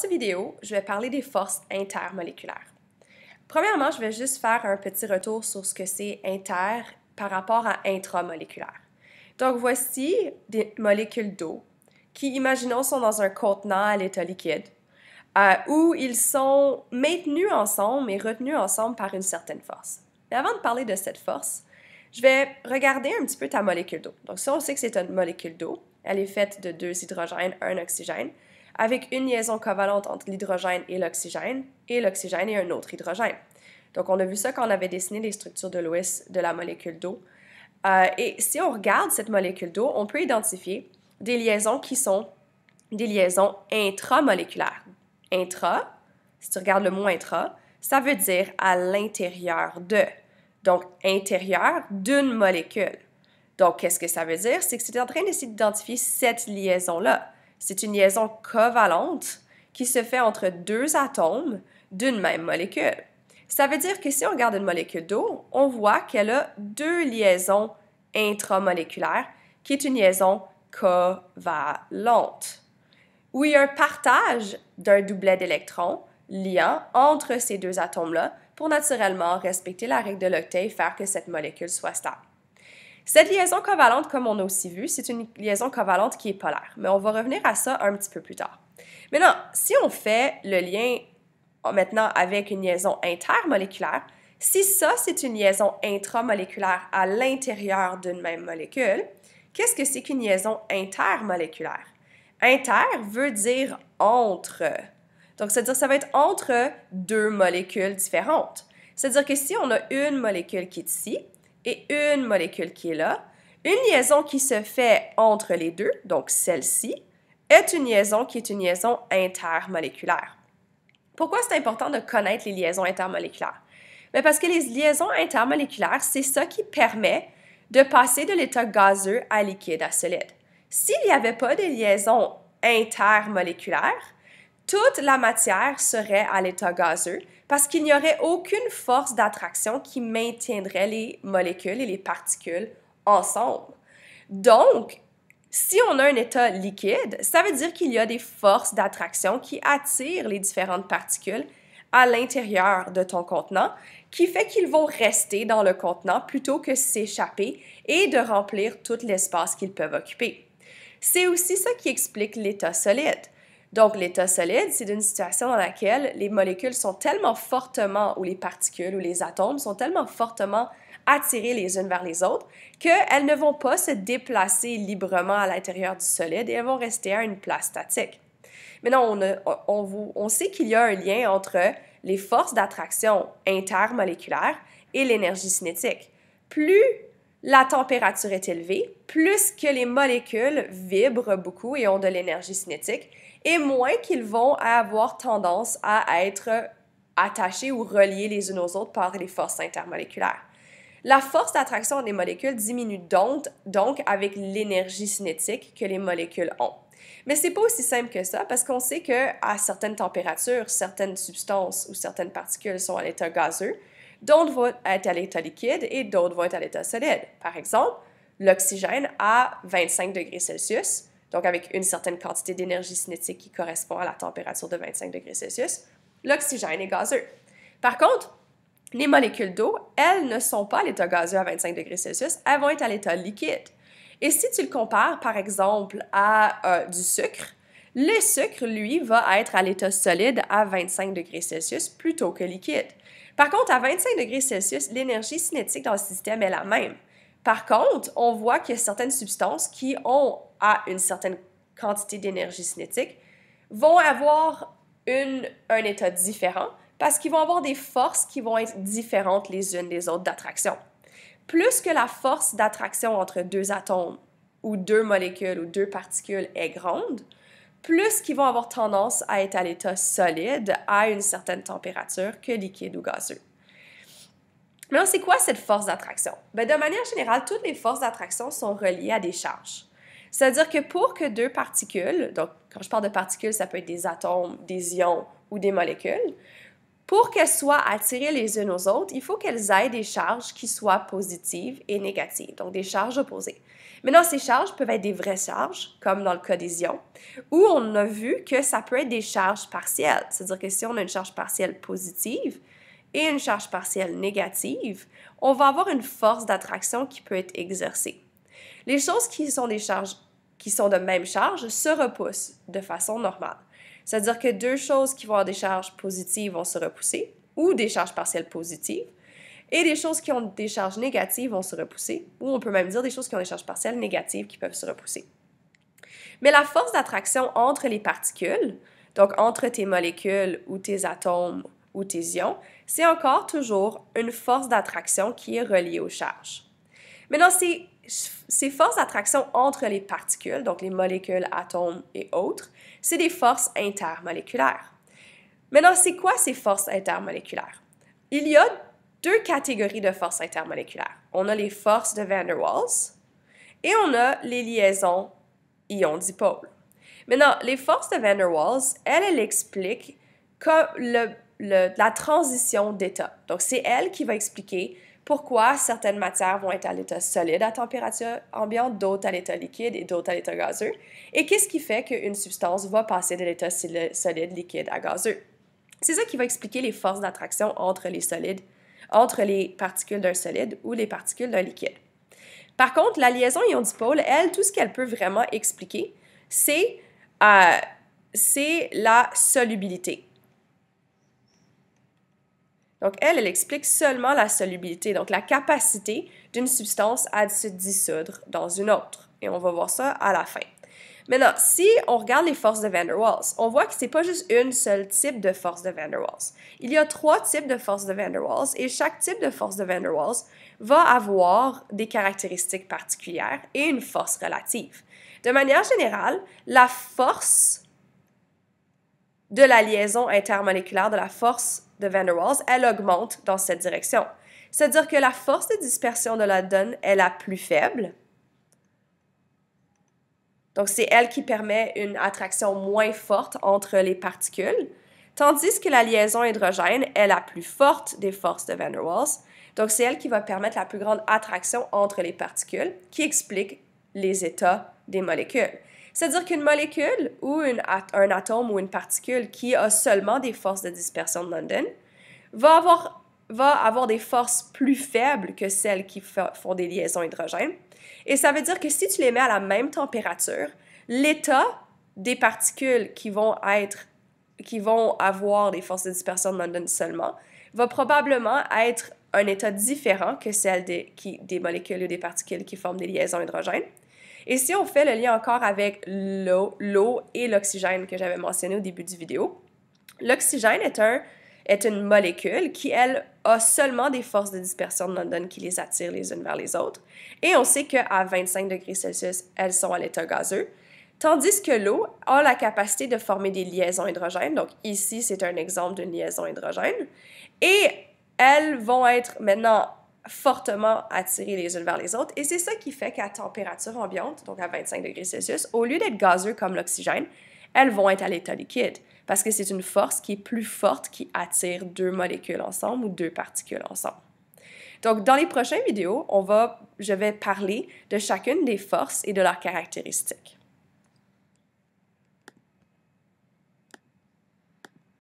cette vidéo, je vais parler des forces intermoléculaires. Premièrement, je vais juste faire un petit retour sur ce que c'est inter par rapport à intramoléculaire. Donc voici des molécules d'eau qui, imaginons, sont dans un contenant à l'état liquide, euh, où ils sont maintenus ensemble et retenus ensemble par une certaine force. Mais avant de parler de cette force, je vais regarder un petit peu ta molécule d'eau. Donc si on sait que c'est une molécule d'eau, elle est faite de deux hydrogènes, un oxygène avec une liaison covalente entre l'hydrogène et l'oxygène, et l'oxygène et un autre hydrogène. Donc, on a vu ça quand on avait dessiné les structures de Lewis de la molécule d'eau. Euh, et si on regarde cette molécule d'eau, on peut identifier des liaisons qui sont des liaisons intramoléculaires. Intra, si tu regardes le mot intra, ça veut dire à l'intérieur de. Donc, intérieur d'une molécule. Donc, qu'est-ce que ça veut dire? C'est que c'est en train d'essayer d'identifier cette liaison-là. C'est une liaison covalente qui se fait entre deux atomes d'une même molécule. Ça veut dire que si on regarde une molécule d'eau, on voit qu'elle a deux liaisons intramoléculaires, qui est une liaison covalente, où il y a un partage d'un doublet d'électrons liant entre ces deux atomes-là pour naturellement respecter la règle de l'octet et faire que cette molécule soit stable. Cette liaison covalente, comme on a aussi vu, c'est une liaison covalente qui est polaire, mais on va revenir à ça un petit peu plus tard. Maintenant, si on fait le lien oh, maintenant avec une liaison intermoléculaire, si ça, c'est une liaison intramoléculaire à l'intérieur d'une même molécule, qu'est-ce que c'est qu'une liaison intermoléculaire? Inter veut dire entre. Donc, c'est-à-dire ça va être entre deux molécules différentes. C'est-à-dire que si on a une molécule qui est ici, et une molécule qui est là. Une liaison qui se fait entre les deux, donc celle-ci, est une liaison qui est une liaison intermoléculaire. Pourquoi c'est important de connaître les liaisons intermoléculaires? Mais ben, parce que les liaisons intermoléculaires, c'est ça qui permet de passer de l'état gazeux à liquide à solide. S'il n'y avait pas de liaison intermoléculaire, toute la matière serait à l'état gazeux parce qu'il n'y aurait aucune force d'attraction qui maintiendrait les molécules et les particules ensemble. Donc, si on a un état liquide, ça veut dire qu'il y a des forces d'attraction qui attirent les différentes particules à l'intérieur de ton contenant, qui fait qu'ils vont rester dans le contenant plutôt que s'échapper et de remplir tout l'espace qu'ils peuvent occuper. C'est aussi ça qui explique l'état solide. Donc, l'état solide, c'est une situation dans laquelle les molécules sont tellement fortement, ou les particules, ou les atomes sont tellement fortement attirées les unes vers les autres qu'elles ne vont pas se déplacer librement à l'intérieur du solide et elles vont rester à une place statique. Maintenant, on, on, on sait qu'il y a un lien entre les forces d'attraction intermoléculaires et l'énergie cinétique. Plus la température est élevée, plus que les molécules vibrent beaucoup et ont de l'énergie cinétique, et moins qu'ils vont avoir tendance à être attachés ou reliés les unes aux autres par les forces intermoléculaires. La force d'attraction des molécules diminue donc, avec l'énergie cinétique que les molécules ont. Mais ce n'est pas aussi simple que ça parce qu'on sait qu'à certaines températures, certaines substances ou certaines particules sont à l'état gazeux, d'autres vont être à l'état liquide et d'autres vont être à l'état solide. Par exemple, l'oxygène à 25 degrés Celsius donc avec une certaine quantité d'énergie cinétique qui correspond à la température de 25 degrés Celsius, l'oxygène est gazeux. Par contre, les molécules d'eau, elles ne sont pas à l'état gazeux à 25 degrés Celsius, elles vont être à l'état liquide. Et si tu le compares, par exemple, à euh, du sucre, le sucre, lui, va être à l'état solide à 25 degrés Celsius plutôt que liquide. Par contre, à 25 degrés Celsius, l'énergie cinétique dans le système est la même. Par contre, on voit que certaines substances qui ont à une certaine quantité d'énergie cinétique vont avoir un état différent parce qu'ils vont avoir des forces qui vont être différentes les unes des autres d'attraction. Plus que la force d'attraction entre deux atomes ou deux molécules ou deux particules est grande, plus qu'ils vont avoir tendance à être à l'état solide à une certaine température que liquide ou gazeux. Mais c'est quoi cette force d'attraction? Ben, de manière générale, toutes les forces d'attraction sont reliées à des charges. C'est-à-dire que pour que deux particules, donc quand je parle de particules, ça peut être des atomes, des ions ou des molécules, pour qu'elles soient attirées les unes aux autres, il faut qu'elles aient des charges qui soient positives et négatives, donc des charges opposées. Maintenant, ces charges peuvent être des vraies charges, comme dans le cas des ions, ou on a vu que ça peut être des charges partielles, c'est-à-dire que si on a une charge partielle positive, et une charge partielle négative, on va avoir une force d'attraction qui peut être exercée. Les choses qui sont des charges qui sont de même charge se repoussent de façon normale. C'est-à-dire que deux choses qui vont avoir des charges positives vont se repousser ou des charges partielles positives et des choses qui ont des charges négatives vont se repousser ou on peut même dire des choses qui ont des charges partielles négatives qui peuvent se repousser. Mais la force d'attraction entre les particules, donc entre tes molécules ou tes atomes ou tésion, c'est encore toujours une force d'attraction qui est reliée aux charges. Maintenant, ces, ces forces d'attraction entre les particules, donc les molécules, atomes et autres, c'est des forces intermoléculaires. Maintenant, c'est quoi ces forces intermoléculaires? Il y a deux catégories de forces intermoléculaires. On a les forces de Van der Waals et on a les liaisons ion-dipôle. Maintenant, les forces de Van der Waals, elles, elle explique la transition d'état. Donc, c'est elle qui va expliquer pourquoi certaines matières vont être à l'état solide à température ambiante, d'autres à l'état liquide et d'autres à l'état gazeux, et qu'est-ce qui fait qu'une substance va passer de l'état solide, liquide à gazeux. C'est ça qui va expliquer les forces d'attraction entre les solides, entre les particules d'un solide ou les particules d'un liquide. Par contre, la liaison ion dipôle, elle, tout ce qu'elle peut vraiment expliquer, c'est euh, la solubilité. Donc, elle, elle explique seulement la solubilité, donc la capacité d'une substance à se dissoudre dans une autre. Et on va voir ça à la fin. Maintenant, si on regarde les forces de Van der Waals, on voit que c'est pas juste une seule type de force de Van der Waals. Il y a trois types de forces de Van der Waals et chaque type de force de Van der Waals va avoir des caractéristiques particulières et une force relative. De manière générale, la force de la liaison intermoléculaire, de la force de Van der Waals, elle augmente dans cette direction. C'est-à-dire que la force de dispersion de la donne est la plus faible. Donc, c'est elle qui permet une attraction moins forte entre les particules, tandis que la liaison hydrogène est la plus forte des forces de Van der Waals. Donc, c'est elle qui va permettre la plus grande attraction entre les particules, qui explique les états des molécules. C'est-à-dire qu'une molécule ou un atome ou une particule qui a seulement des forces de dispersion de London va avoir, des forces plus faibles que celles qui font des liaisons hydrogènes. Et ça veut dire que si tu les mets à la même température, l'état des particules qui vont avoir des forces de dispersion de London seulement va probablement être un état différent que celle des, des molécules ou des particules qui forment des liaisons hydrogènes. Et si on fait le lien encore avec l'eau, et l'oxygène que j'avais mentionné au début du vidéo, l'oxygène est est une molécule qui, elle, a seulement des forces de dispersion de London qui les attirent les unes vers les autres. Et on sait qu'à 25 degrés Celsius, elles sont à l'état gazeux. Tandis que l'eau a la capacité de former des liaisons hydrogènes. Donc ici, c'est un exemple d'une liaison hydrogène. Et elles vont être maintenant fortement attirer les unes vers les autres. Et c'est ça qui fait qu'à température ambiante, donc à 25 degrés Celsius, au lieu d'être gazeux comme l'oxygène, elles vont être à l'état liquide parce que c'est une force qui est plus forte qui attire deux molécules ensemble ou deux particules ensemble. Donc, dans les prochaines vidéos, je vais parler de chacune des forces et de leurs caractéristiques.